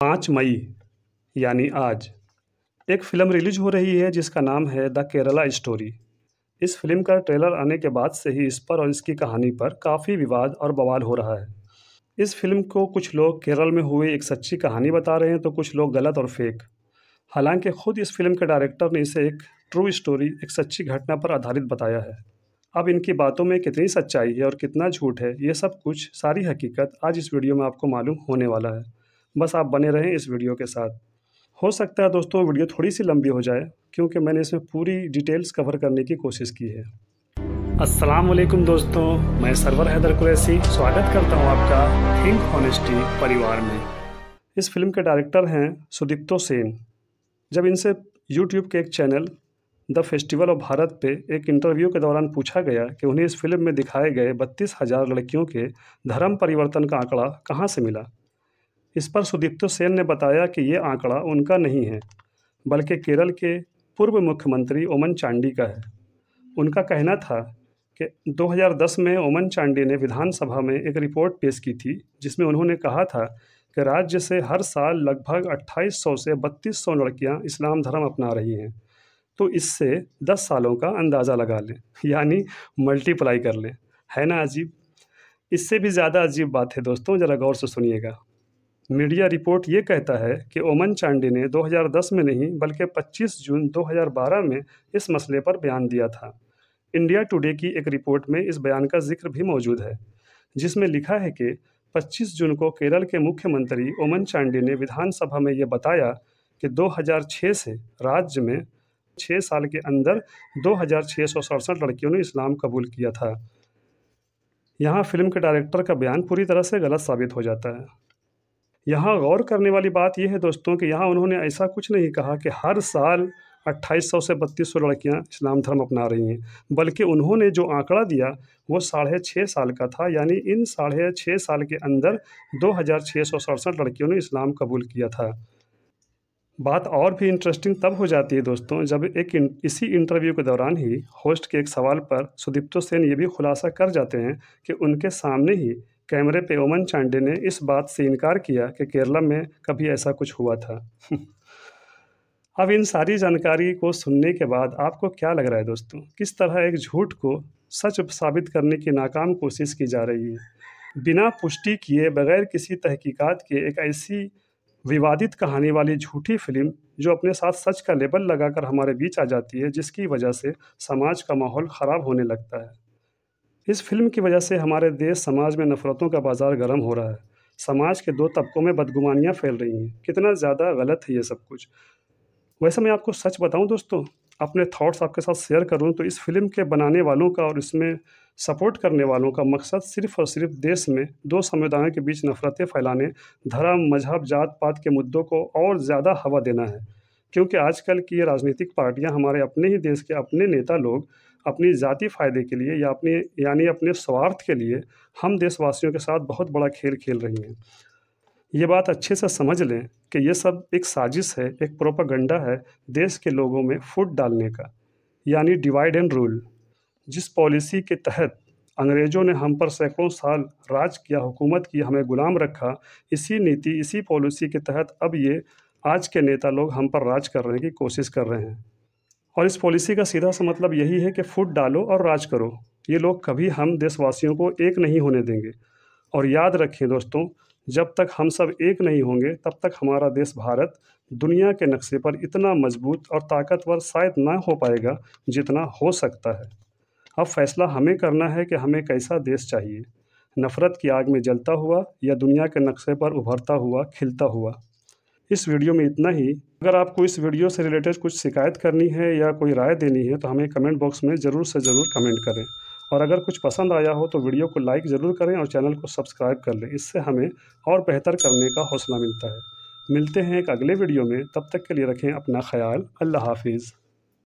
पाँच मई यानी आज एक फ़िल्म रिलीज हो रही है जिसका नाम है द केरला स्टोरी इस फिल्म का ट्रेलर आने के बाद से ही इस पर और इसकी कहानी पर काफ़ी विवाद और बवाल हो रहा है इस फिल्म को कुछ लोग केरल में हुई एक सच्ची कहानी बता रहे हैं तो कुछ लोग गलत और फेक हालांकि खुद इस फिल्म के डायरेक्टर ने इसे एक ट्रू स्टोरी एक सच्ची घटना पर आधारित बताया है अब इनकी बातों में कितनी सच्चाई है और कितना झूठ है ये सब कुछ सारी हकीकत आज इस वीडियो में आपको मालूम होने वाला है बस आप बने रहें इस वीडियो के साथ हो सकता है दोस्तों वीडियो थोड़ी सी लंबी हो जाए क्योंकि मैंने इसमें पूरी डिटेल्स कवर करने की कोशिश की है असलम दोस्तों मैं सरवर हैदर कुरैसी स्वागत करता हूं आपका थिंक ऑनेस्टी परिवार में इस फिल्म के डायरेक्टर हैं सुदीप्तो सेन जब इनसे यूट्यूब के एक channel the festival of Bharat पे एक इंटरव्यू के दौरान पूछा गया कि उन्हें इस फिल्म में दिखाए गए बत्तीस हज़ार लड़कियों के धर्म परिवर्तन का आंकड़ा कहाँ से मिला इस पर सुदीप्तो सेन ने बताया कि ये आंकड़ा उनका नहीं है बल्कि केरल के पूर्व मुख्यमंत्री ओमन चांडी का है उनका कहना था कि 2010 में ओमन चांडी ने विधानसभा में एक रिपोर्ट पेश की थी जिसमें उन्होंने कहा था कि राज्य से हर साल लगभग 2800 से 3200 लड़कियां इस्लाम धर्म अपना रही हैं तो इससे 10 सालों का अंदाज़ा लगा लें यानी मल्टीप्लाई कर लें है ना अजीब इससे भी ज़्यादा अजीब बात है दोस्तों ज़रा गौर से सुनिएगा मीडिया रिपोर्ट ये कहता है कि ओमन चांडी ने 2010 में नहीं बल्कि 25 जून 2012 में इस मसले पर बयान दिया था इंडिया टुडे की एक रिपोर्ट में इस बयान का जिक्र भी मौजूद है जिसमें लिखा है कि 25 जून को केरल के मुख्यमंत्री ओमन चांडी ने विधानसभा में ये बताया कि 2006 से राज्य में छः साल के अंदर दो लड़कियों ने इस्लाम कबूल किया था यहाँ फिल्म के डायरेक्टर का बयान पूरी तरह से गलत साबित हो जाता है यहाँ गौर करने वाली बात यह है दोस्तों कि यहाँ उन्होंने ऐसा कुछ नहीं कहा कि हर साल 2800 से 3200 लड़कियाँ इस्लाम धर्म अपना रही हैं बल्कि उन्होंने जो आंकड़ा दिया वो साढ़े छः साल का था यानी इन साढ़े छः साल के अंदर दो लड़कियों ने इस्लाम कबूल किया था बात और भी इंटरेस्टिंग तब हो जाती है दोस्तों जब एक इन, इसी इंटरव्यू के दौरान ही होस्ट के एक सवाल पर सुदीप्तो सेन ये भी खुलासा कर जाते हैं कि उनके सामने ही कैमरे पे ओमन चांडे ने इस बात से इनकार किया कि केरला में कभी ऐसा कुछ हुआ था अब इन सारी जानकारी को सुनने के बाद आपको क्या लग रहा है दोस्तों किस तरह एक झूठ को सच साबित करने की नाकाम कोशिश की जा रही है बिना पुष्टि किए बगैर किसी तहकीकात के एक ऐसी विवादित कहानी वाली झूठी फिल्म जो अपने साथ सच का लेबल लगाकर हमारे बीच आ जाती है जिसकी वजह से समाज का माहौल ख़राब होने लगता है इस फिल्म की वजह से हमारे देश समाज में नफ़रतों का बाज़ार गर्म हो रहा है समाज के दो तबकों में बदगुमानियाँ फैल रही हैं कितना ज़्यादा गलत है ये सब कुछ वैसे मैं आपको सच बताऊं दोस्तों अपने थॉट्स आपके साथ शेयर करूं तो इस फिल्म के बनाने वालों का और इसमें सपोर्ट करने वालों का मकसद सिर्फ और सिर्फ देश में दो समुदायों के बीच नफरतें फैलाने धर्म मजहब जात पात के मुद्दों को और ज़्यादा हवा देना है क्योंकि आजकल की ये राजनीतिक पार्टियां हमारे अपने ही देश के अपने नेता लोग अपनी ज़ाती फ़ायदे के लिए या अपने यानी अपने स्वार्थ के लिए हम देशवासियों के साथ बहुत बड़ा खेल खेल रही हैं ये बात अच्छे से समझ लें कि ये सब एक साजिश है एक प्रोपागंडा है देश के लोगों में फूट डालने का यानी डिवाइड एंड रूल जिस पॉलिसी के तहत अंग्रेज़ों ने हम पर सैकड़ों साल राज किया हुकूमत की हमें गुलाम रखा इसी नीति इसी पॉलिसी के तहत अब ये आज के नेता लोग हम पर राज करने की कोशिश कर रहे हैं और इस पॉलिसी का सीधा सा मतलब यही है कि फूट डालो और राज करो ये लोग कभी हम देशवासियों को एक नहीं होने देंगे और याद रखें दोस्तों जब तक हम सब एक नहीं होंगे तब तक हमारा देश भारत दुनिया के नक्शे पर इतना मजबूत और ताकतवर शायद ना हो पाएगा जितना हो सकता है अब फैसला हमें करना है कि हमें कैसा देश चाहिए नफ़रत की आग में जलता हुआ या दुनिया के नक्शे पर उभरता हुआ खिलता हुआ इस वीडियो में इतना ही अगर आपको इस वीडियो से रिलेटेड कुछ शिकायत करनी है या कोई राय देनी है तो हमें कमेंट बॉक्स में ज़रूर से ज़रूर कमेंट करें और अगर कुछ पसंद आया हो तो वीडियो को लाइक ज़रूर करें और चैनल को सब्सक्राइब कर लें इससे हमें और बेहतर करने का हौसला मिलता है मिलते हैं एक अगले वीडियो में तब तक के लिए रखें अपना ख्याल अल्लाह हाफिज़